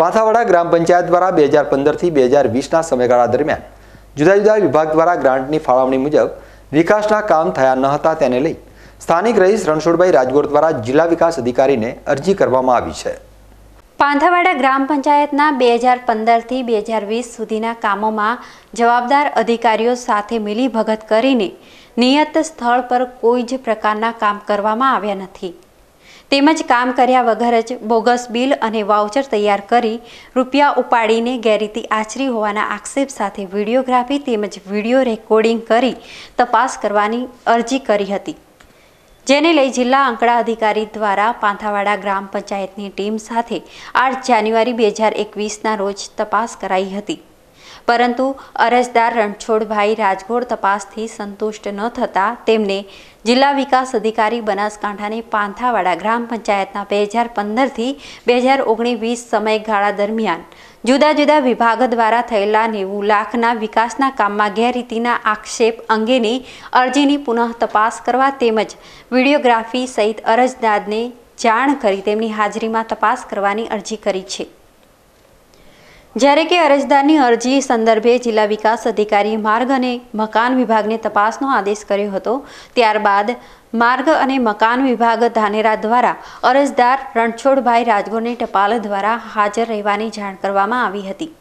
પાથાવાડા ગ્રામ પંચાયત દ્વારા બે હજાર પંદરથી બે હજાર વીસના સમયગાળા દરમિયાન જુદા જુદા વિભાગ દ્વારા ગ્રાન્ટની ફાળવણી મુજબ વિકાસના કામ થયા ન હતા તેને લઈ સ્થાનિક રહીશ રણછોડભાઈ રાજગોર દ્વારા જિલ્લા વિકાસ અધિકારીને અરજી કરવામાં આવી છે પાંથાવાડા ગ્રામ પંચાયતના બે હજાર પંદરથી બે હજાર વીસ સુધીના કામોમાં જવાબદાર અધિકારીઓ સાથે મિલીભગત કરીને નિયત સ્થળ પર કોઈ જ પ્રકારના કામ કરવામાં આવ્યા નથી તેમજ કામ કર્યા વગર જ બોગસ બિલ અને વાઉચર તૈયાર કરી રૂપિયા ઉપાડીને ગેરરીતિ આચરી હોવાના આક્ષેપ સાથે વિડીયોગ્રાફી તેમજ વિડીયો રેકોર્ડિંગ કરી તપાસ કરવાની અરજી કરી હતી જેને લઈ જિલ્લા આંકડા અધિકારી દ્વારા પાંથાવાડા ગ્રામ પંચાયતની ટીમ સાથે આઠ જાન્યુઆરી બે હજાર એકવીસના રોજ તપાસ કરાઈ હતી પરંતુ અરજદાર રણછોડભાઈ રાજગોળ તપાસથી સંતુષ્ટ ન થતાં તેમને જિલ્લા વિકાસ અધિકારી બનાસકાંઠાની પાંથાવાડા ગ્રામ પંચાયતના બે હજાર પંદરથી બે હજાર ઓગણીસ સમયગાળા દરમિયાન જુદા જુદા વિભાગ દ્વારા થયેલા નેવું લાખના વિકાસના કામમાં ગેરરીતિના આક્ષેપ અંગેની અરજીની પુનઃ તપાસ કરવા તેમજ વિડીયોગ્રાફી સહિત અરજદારને જાણ કરી તેમની હાજરીમાં તપાસ કરવાની અરજી કરી છે જ્યારે કે અરજદારની અરજી સંદર્ભે જિલ્લા વિકાસ અધિકારી માર્ગ અને મકાન વિભાગને તપાસનો આદેશ કર્યો હતો ત્યારબાદ માર્ગ અને મકાન વિભાગ ધાનેરા દ્વારા અરજદાર રણછોડભાઈ રાજગોરને ટપાલ દ્વારા હાજર રહેવાની જાણ કરવામાં આવી હતી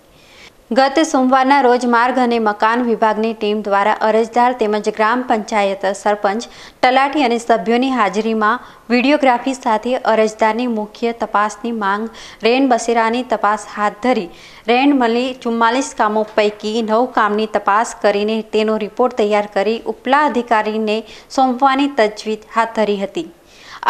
ગત સોમવારના રોજ માર્ગ અને મકાન વિભાગની ટીમ દ્વારા અરજદાર તેમજ ગ્રામ પંચાયત સરપંચ તલાટી અને સભ્યોની હાજરીમાં વિડીયોગ્રાફી સાથે અરજદારની મુખ્ય તપાસની માંગ રેન બસેરાની તપાસ હાથ ધરી રેન મળી ચુમ્માલીસ કામો પૈકી નવ કામની તપાસ કરીને તેનો રિપોર્ટ તૈયાર કરી ઉપલા અધિકારીને સોંપવાની તજવીજ હાથ ધરી હતી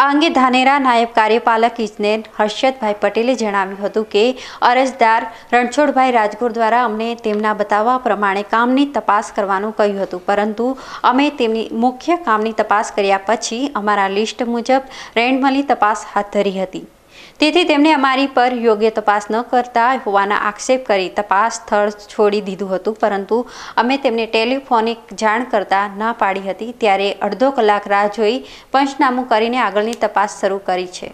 આ અંગે ધાનેરા નાયબ કાર્યપાલક ઇજનેર હર્ષદભાઈ પટેલે જણાવ્યું હતું કે અરજદાર રણછોડભાઈ રાજગોર દ્વારા અમને તેમના બતાવવા પ્રમાણે કામની તપાસ કરવાનું કહ્યું હતું પરંતુ અમે તેમની મુખ્ય કામની તપાસ કર્યા પછી અમારા લિસ્ટ મુજબ રેન્ડમલી તપાસ હાથ ધરી હતી તેથી તેમણે અમારી પર યોગ્ય તપાસ ન કરતા હોવાના આક્ષેપ કરી તપાસ સ્થળ છોડી દીધું હતું પરંતુ અમે તેમને ટેલિફોનિક જાણ કરતા ના પાડી હતી ત્યારે અડધો કલાક રાહ જોઈ પંચનામું કરીને આગળની તપાસ શરૂ કરી છે